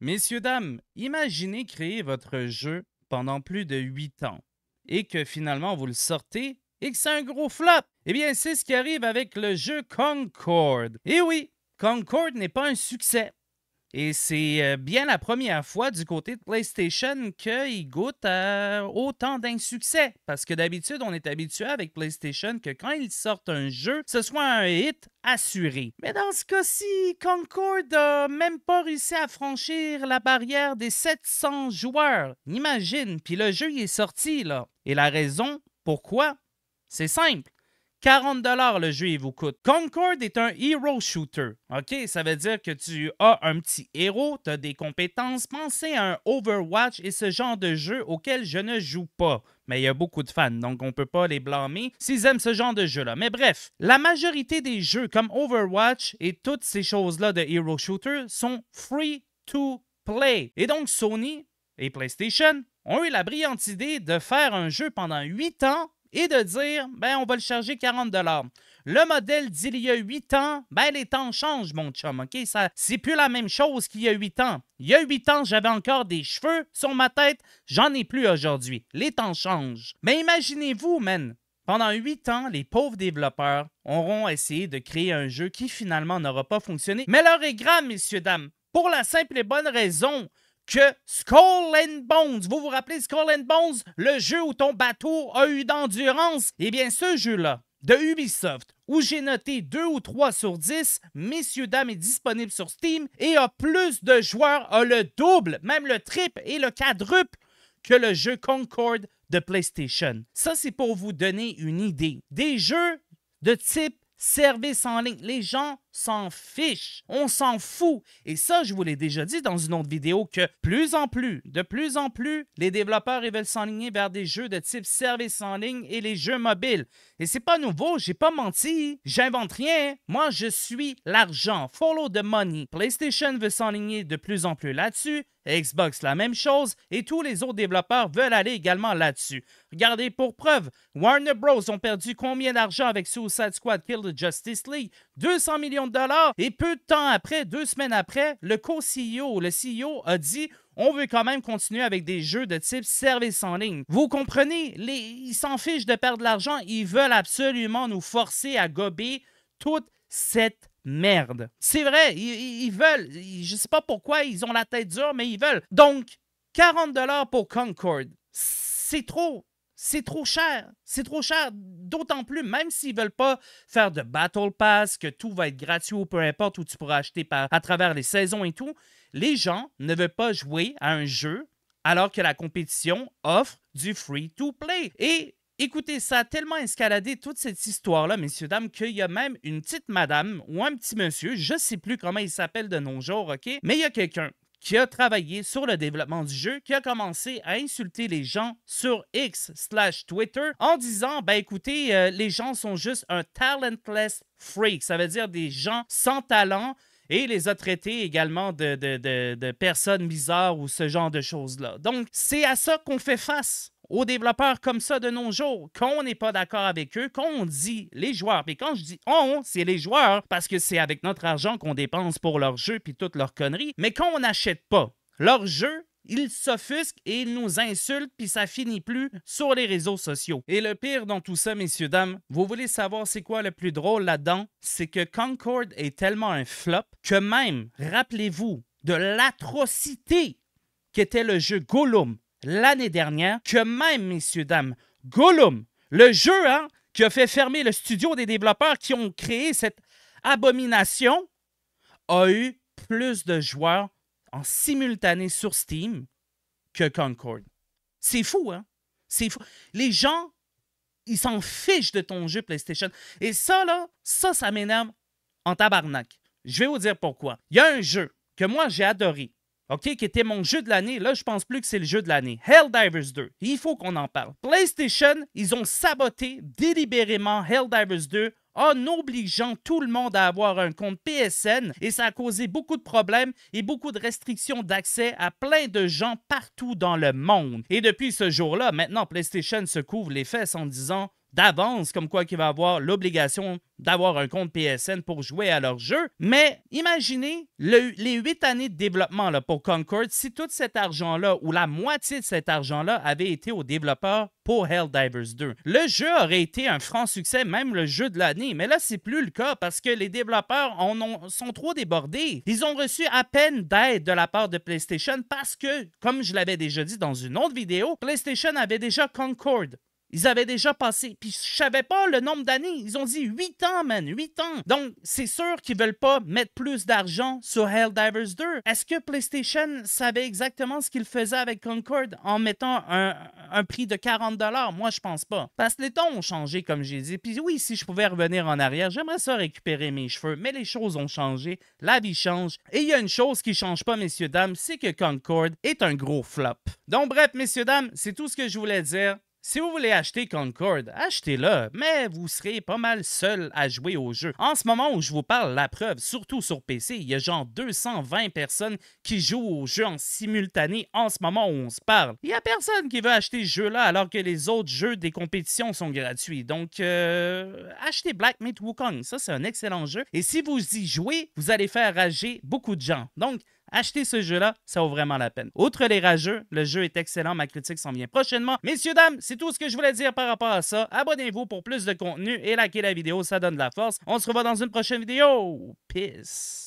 Messieurs, dames, imaginez créer votre jeu pendant plus de 8 ans et que finalement vous le sortez et que c'est un gros flop. Eh bien, c'est ce qui arrive avec le jeu Concorde. Eh oui, Concorde n'est pas un succès. Et c'est euh, bien la première fois du côté de PlayStation qu'ils goûtent à euh, autant d'insuccès. Parce que d'habitude, on est habitué avec PlayStation que quand ils sortent un jeu, ce soit un hit assuré. Mais dans ce cas-ci, Concord n'a même pas réussi à franchir la barrière des 700 joueurs. Imagine, puis le jeu est sorti là. Et la raison, pourquoi? C'est simple. 40 le jeu, il vous coûte. Concord est un hero shooter. OK, ça veut dire que tu as un petit héros, tu as des compétences. Pensez à un Overwatch et ce genre de jeu auquel je ne joue pas. Mais il y a beaucoup de fans, donc on peut pas les blâmer s'ils aiment ce genre de jeu-là. Mais bref, la majorité des jeux comme Overwatch et toutes ces choses-là de hero shooter sont free to play. Et donc Sony et PlayStation ont eu la brillante idée de faire un jeu pendant 8 ans et de dire, ben, on va le charger 40 le modèle d'il y a 8 ans, ben les temps changent, mon chum, OK? Ça, c'est plus la même chose qu'il y a 8 ans. Il y a 8 ans, j'avais encore des cheveux sur ma tête, j'en ai plus aujourd'hui. Les temps changent. Mais imaginez-vous, man, pendant 8 ans, les pauvres développeurs auront essayé de créer un jeu qui finalement n'aura pas fonctionné. Mais l'heure est grave, messieurs, dames, pour la simple et bonne raison que Skull and Bones. Vous vous rappelez Skull and Bones, le jeu où ton bateau a eu d'endurance? Eh bien, ce jeu-là, de Ubisoft, où j'ai noté 2 ou 3 sur 10, messieurs, dames, est disponible sur Steam et a plus de joueurs, a le double, même le triple et le quadruple que le jeu Concorde de PlayStation. Ça, c'est pour vous donner une idée. Des jeux de type service en ligne. Les gens s'en fiche, on s'en fout. Et ça, je vous l'ai déjà dit dans une autre vidéo que plus en plus, de plus en plus, les développeurs veulent s'enligner vers des jeux de type service en ligne et les jeux mobiles. Et c'est pas nouveau, j'ai pas menti, j'invente rien. Moi, je suis l'argent, follow the money. PlayStation veut s'enligner de plus en plus là-dessus. Xbox, la même chose, et tous les autres développeurs veulent aller également là-dessus. Regardez pour preuve, Warner Bros. ont perdu combien d'argent avec Suicide Squad Kill the Justice League? 200 millions et peu de temps après, deux semaines après, le co-CEO, le CEO a dit on veut quand même continuer avec des jeux de type service en ligne. Vous comprenez, ils s'en fichent de perdre de l'argent, ils veulent absolument nous forcer à gober toute cette merde. C'est vrai, ils, veulent, Je ne sais pas pourquoi, ils ont la tête dure, mais ils veulent. Donc, 40 dollars pour Concord. C'est trop c'est trop cher. C'est trop cher. D'autant plus, même s'ils veulent pas faire de Battle Pass, que tout va être gratuit ou peu importe, où tu pourras acheter par, à travers les saisons et tout, les gens ne veulent pas jouer à un jeu alors que la compétition offre du free-to-play. Et écoutez, ça a tellement escaladé toute cette histoire-là, messieurs, dames, qu'il y a même une petite madame ou un petit monsieur, je ne sais plus comment il s'appelle de nos jours, OK? Mais il y a quelqu'un qui a travaillé sur le développement du jeu, qui a commencé à insulter les gens sur X slash Twitter en disant, ben écoutez, euh, les gens sont juste un talentless freak, ça veut dire des gens sans talent et les a traités également de, de personnes bizarres ou ce genre de choses-là. Donc, c'est à ça qu'on fait face aux développeurs comme ça de nos jours, qu'on n'est pas d'accord avec eux, qu'on dit les joueurs. Puis quand je dis on, c'est les joueurs parce que c'est avec notre argent qu'on dépense pour leurs jeux puis toutes leurs conneries, mais quand on n'achète pas leurs jeux ils s'offusquent et ils nous insultent, puis ça finit plus sur les réseaux sociaux. Et le pire dans tout ça, messieurs, dames, vous voulez savoir c'est quoi le plus drôle là-dedans? C'est que Concord est tellement un flop que même, rappelez-vous, de l'atrocité qu'était le jeu Gollum l'année dernière que même, messieurs, dames, Gollum, le jeu hein, qui a fait fermer le studio des développeurs qui ont créé cette abomination, a eu plus de joueurs en simultané sur Steam que Concord. C'est fou, hein? C'est fou. Les gens, ils s'en fichent de ton jeu PlayStation. Et ça, là, ça, ça m'énerve en tabarnak. Je vais vous dire pourquoi. Il y a un jeu que moi, j'ai adoré, OK, qui était mon jeu de l'année. Là, je pense plus que c'est le jeu de l'année. Helldivers 2. Il faut qu'on en parle. PlayStation, ils ont saboté délibérément Helldivers 2 en obligeant tout le monde à avoir un compte PSN et ça a causé beaucoup de problèmes et beaucoup de restrictions d'accès à plein de gens partout dans le monde. Et depuis ce jour-là, maintenant PlayStation se couvre les fesses en disant d'avance comme quoi qu'il va avoir l'obligation d'avoir un compte PSN pour jouer à leur jeu. Mais imaginez les huit années de développement là, pour Concord si tout cet argent-là ou la moitié de cet argent-là avait été aux développeurs pour Helldivers 2. Le jeu aurait été un franc succès, même le jeu de l'année, mais là, c'est plus le cas parce que les développeurs en sont trop débordés. Ils ont reçu à peine d'aide de la part de PlayStation parce que, comme je l'avais déjà dit dans une autre vidéo, PlayStation avait déjà Concord ils avaient déjà passé, puis je savais pas le nombre d'années. Ils ont dit 8 ans, man, 8 ans. Donc, c'est sûr qu'ils veulent pas mettre plus d'argent sur Helldivers 2. Est-ce que PlayStation savait exactement ce qu'ils faisaient avec Concorde en mettant un, prix de 40 Moi, je pense pas. Parce que les temps ont changé, comme j'ai dit. Puis oui, si je pouvais revenir en arrière, j'aimerais ça récupérer mes cheveux, mais les choses ont changé, la vie change. Et il y a une chose qui change pas, messieurs, dames, c'est que Concorde est un gros flop. Donc, bref, messieurs, dames, c'est tout ce que je voulais dire. Si vous voulez acheter Concord, achetez-le, mais vous serez pas mal seul à jouer au jeu. En ce moment où je vous parle, la preuve, surtout sur PC, il y a genre 220 personnes qui jouent au jeu en simultané en ce moment où on se parle. Il y a personne qui veut acheter ce jeu-là alors que les autres jeux des compétitions sont gratuits. Donc, euh, achetez Black Myth Wukong, ça c'est un excellent jeu. Et si vous y jouez, vous allez faire rager beaucoup de gens. Donc, achetez ce jeu-là, ça vaut vraiment la peine. Outre les rageux, le jeu est excellent, ma critique s'en vient prochainement. Messieurs, dames, c'est tout ce que je voulais dire par rapport à ça. Abonnez-vous pour plus de contenu et likez la vidéo, ça donne de la force. On se revoit dans une prochaine vidéo. Peace.